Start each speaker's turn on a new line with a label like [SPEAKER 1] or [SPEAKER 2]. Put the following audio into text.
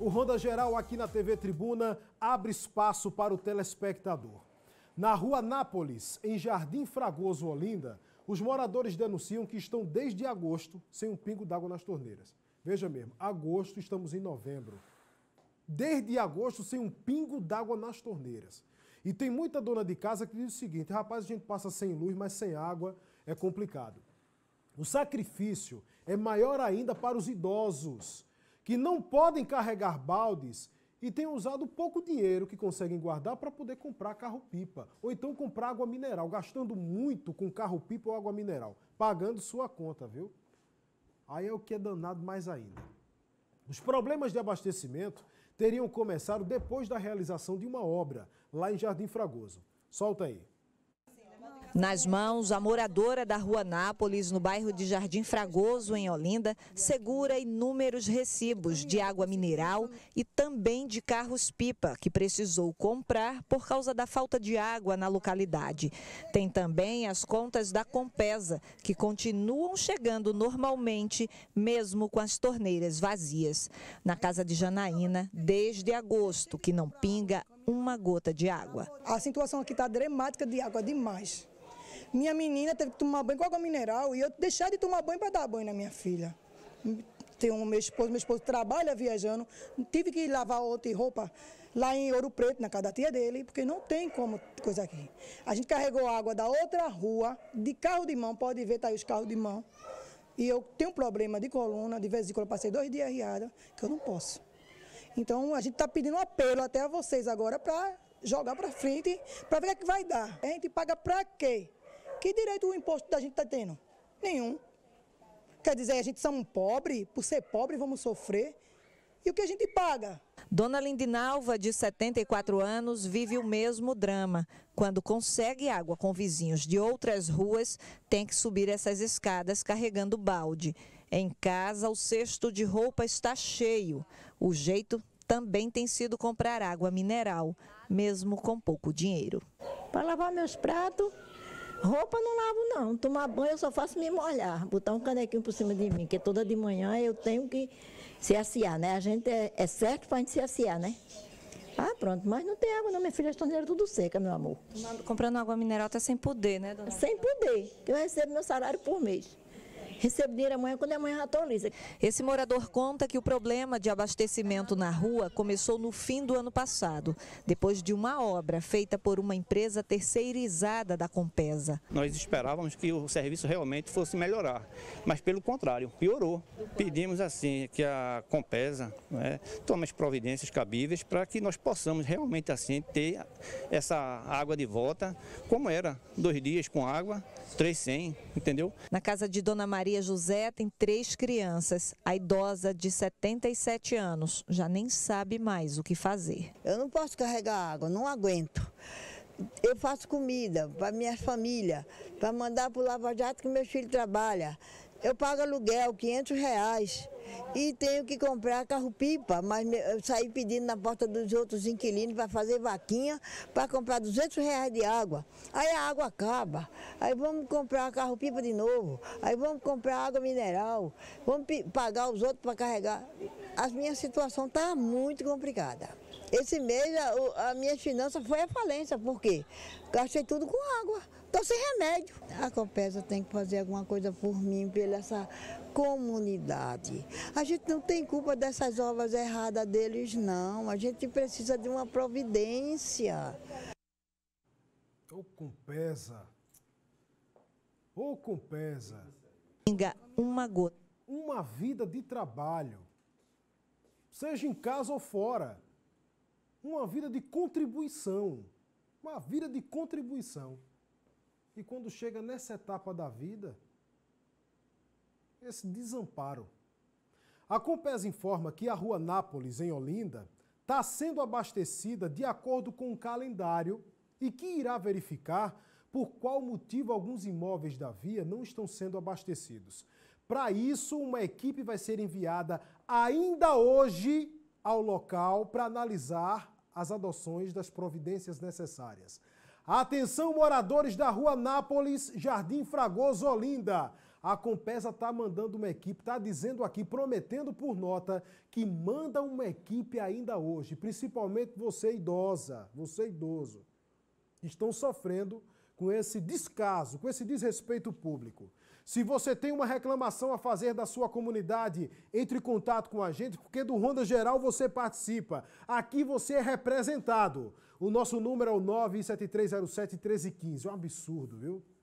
[SPEAKER 1] O Ronda Geral aqui na TV Tribuna abre espaço para o telespectador. Na rua Nápoles, em Jardim Fragoso, Olinda, os moradores denunciam que estão desde agosto sem um pingo d'água nas torneiras. Veja mesmo, agosto, estamos em novembro. Desde agosto sem um pingo d'água nas torneiras. E tem muita dona de casa que diz o seguinte: rapaz, a gente passa sem luz, mas sem água é complicado. O sacrifício é maior ainda para os idosos que não podem carregar baldes e têm usado pouco dinheiro que conseguem guardar para poder comprar carro-pipa, ou então comprar água mineral, gastando muito com carro-pipa ou água mineral, pagando sua conta, viu? Aí é o que é danado mais ainda. Os problemas de abastecimento teriam começado depois da realização de uma obra lá em Jardim Fragoso. Solta aí. Nas mãos, a moradora da rua Nápoles,
[SPEAKER 2] no bairro de Jardim Fragoso, em Olinda, segura inúmeros recibos de água mineral e também de carros-pipa, que precisou comprar por causa da falta de água na localidade. Tem também as contas da Compesa, que continuam chegando normalmente, mesmo com as torneiras vazias. Na casa de Janaína, desde agosto, que não pinga uma gota de água.
[SPEAKER 3] A situação aqui está dramática de água demais. Minha menina teve que tomar banho com água mineral e eu deixar de tomar banho para dar banho na minha filha. Tem um meu esposo, meu esposo trabalha viajando, tive que lavar outra roupa lá em Ouro Preto, na casa da tia dele, porque não tem como coisa aqui. A gente carregou água da outra rua, de carro de mão, pode ver, tá aí os carros de mão. E eu tenho um problema de coluna, de vesícula, passei dois dias riada, que eu não posso. Então a gente está pedindo um apelo até a vocês agora para jogar para frente, para ver o é que vai dar. A gente paga para quê? Que direito o imposto da gente está tendo? Nenhum. Quer dizer, a gente somos pobres, por ser pobre vamos sofrer.
[SPEAKER 2] E o que a gente paga? Dona Lindinalva, de 74 anos, vive o mesmo drama. Quando consegue água com vizinhos de outras ruas, tem que subir essas escadas carregando balde. Em casa, o cesto de roupa está cheio. O jeito também tem sido comprar água mineral, mesmo com pouco dinheiro. Para lavar meus pratos, Roupa não lavo, não. Tomar banho eu só faço me molhar, botar um canequinho por cima de mim, que toda de manhã eu tenho que se assiar, né? A gente é, é certo para a gente se assiar, né? Ah, pronto, mas não tem água não, minha filha, as torneiras tudo seca, meu amor. Comprando água mineral tá sem poder, né, dona? Sem poder, que eu recebo meu salário por mês recebo dinheiro amanhã, quando é amanhã já estou lisa. Esse morador conta que o problema de abastecimento na rua começou no fim do ano passado, depois de uma obra feita por uma empresa terceirizada da Compesa. Nós esperávamos que o serviço realmente fosse melhorar, mas pelo contrário, piorou. Pedimos assim que a Compesa né, tome as providências cabíveis para que nós possamos realmente assim ter essa água de volta, como era, dois dias com água, três sem, entendeu? Na casa de Dona Maria, Maria José tem três crianças. A idosa de 77 anos já nem sabe mais o que fazer. Eu não posso carregar água, não aguento.
[SPEAKER 4] Eu faço comida para minha família, para mandar para o Lava Jato que meu filho trabalha. Eu pago aluguel, 500 reais e tenho que comprar carro-pipa, mas eu saí pedindo na porta dos outros inquilinos para fazer vaquinha, para comprar 200 reais de água. Aí a água acaba, aí vamos comprar carro-pipa de novo, aí vamos comprar água mineral, vamos pagar os outros para carregar. A minha situação está muito complicada. Esse mês a, a minha finança foi a falência, por quê? Gastei tudo com água. Estou sem remédio. A Copesa tem que fazer alguma coisa por mim, pela essa comunidade. A gente não tem culpa dessas obras erradas deles, não. A gente precisa de uma providência.
[SPEAKER 1] Ô Compesa. Ô Compesa. Uma gota. Uma vida de trabalho. Seja em casa ou fora. Uma vida de contribuição. Uma vida de contribuição. E quando chega nessa etapa da vida, esse desamparo. A ComPES informa que a rua Nápoles, em Olinda, está sendo abastecida de acordo com o calendário e que irá verificar por qual motivo alguns imóveis da via não estão sendo abastecidos. Para isso, uma equipe vai ser enviada ainda hoje ao local para analisar as adoções das providências necessárias. Atenção, moradores da rua Nápoles, Jardim Fragoso, Olinda. A Compesa está mandando uma equipe, está dizendo aqui, prometendo por nota, que manda uma equipe ainda hoje, principalmente você idosa, você idoso. Estão sofrendo com esse descaso, com esse desrespeito público. Se você tem uma reclamação a fazer da sua comunidade, entre em contato com a gente, porque do Ronda Geral você participa. Aqui você é representado. O nosso número é o 97307 1315. É um absurdo, viu?